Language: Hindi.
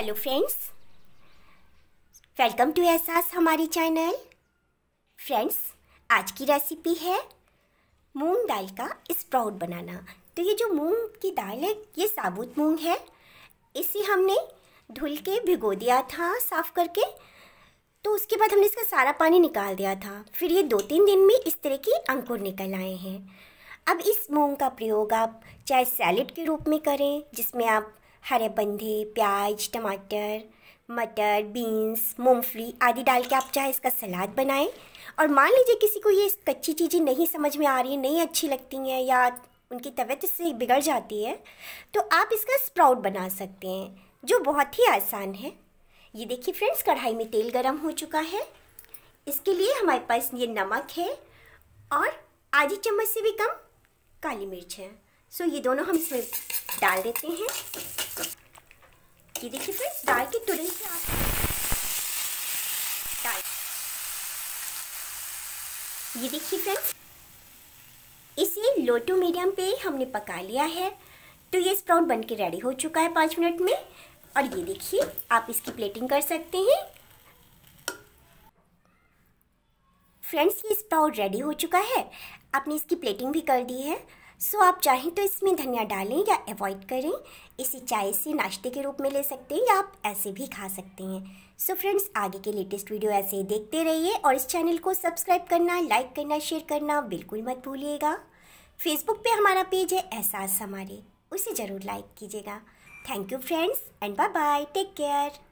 हेलो फ्रेंड्स वेलकम टू एहसास हमारी चैनल फ्रेंड्स आज की रेसिपी है मूंग दाल का स्प्राउट बनाना तो ये जो मूंग की दाल है ये साबुत मूंग है इसे हमने धुल के भिगो दिया था साफ़ करके तो उसके बाद हमने इसका सारा पानी निकाल दिया था फिर ये दो तीन दिन में इस तरह के अंकुर निकल आए हैं अब इस मूंग का प्रयोग आप चाहे सैलड के रूप में करें जिसमें आप हरे बंधे प्याज टमाटर मटर बीन्स मूंगफली आदि डाल के आप चाहे इसका सलाद बनाएं और मान लीजिए किसी को ये कच्ची चीज़ें नहीं समझ में आ रही नहीं अच्छी लगती हैं या उनकी तबीयत इससे बिगड़ जाती है तो आप इसका स्प्राउट बना सकते हैं जो बहुत ही आसान है ये देखिए फ्रेंड्स कढ़ाई में तेल गर्म हो चुका है इसके लिए हमारे पास ये नमक है और आधी चम्मच से भी कम काली मिर्च है सो ये दोनों हम इसमें डाल देते हैं ये देखिए फ्रेंड्स डाई के तुरंत ही आप डाई ये देखिए फ्रेंड्स इसे लो टू मीडियम पे हमने पका लिया है तो ये स्प्राउट बन के रेडी हो चुका है पाँच मिनट में और ये देखिए आप इसकी प्लेटिंग कर सकते हैं फ्रेंड्स ये स्प्राउट रेडी हो चुका है आपने इसकी प्लेटिंग भी कर दी है सो आप चाहें तो इसमें धनिया डालें या अवॉइड करें इसे चाय से नाश्ते के रूप में ले सकते हैं या आप ऐसे भी खा सकते हैं सो so, फ्रेंड्स आगे के लेटेस्ट वीडियो ऐसे ही देखते रहिए और इस चैनल को सब्सक्राइब करना लाइक करना शेयर करना बिल्कुल मत भूलिएगा फेसबुक पे हमारा पेज है एहसास हमारे उसे ज़रूर लाइक कीजिएगा thank you friends and bye bye take care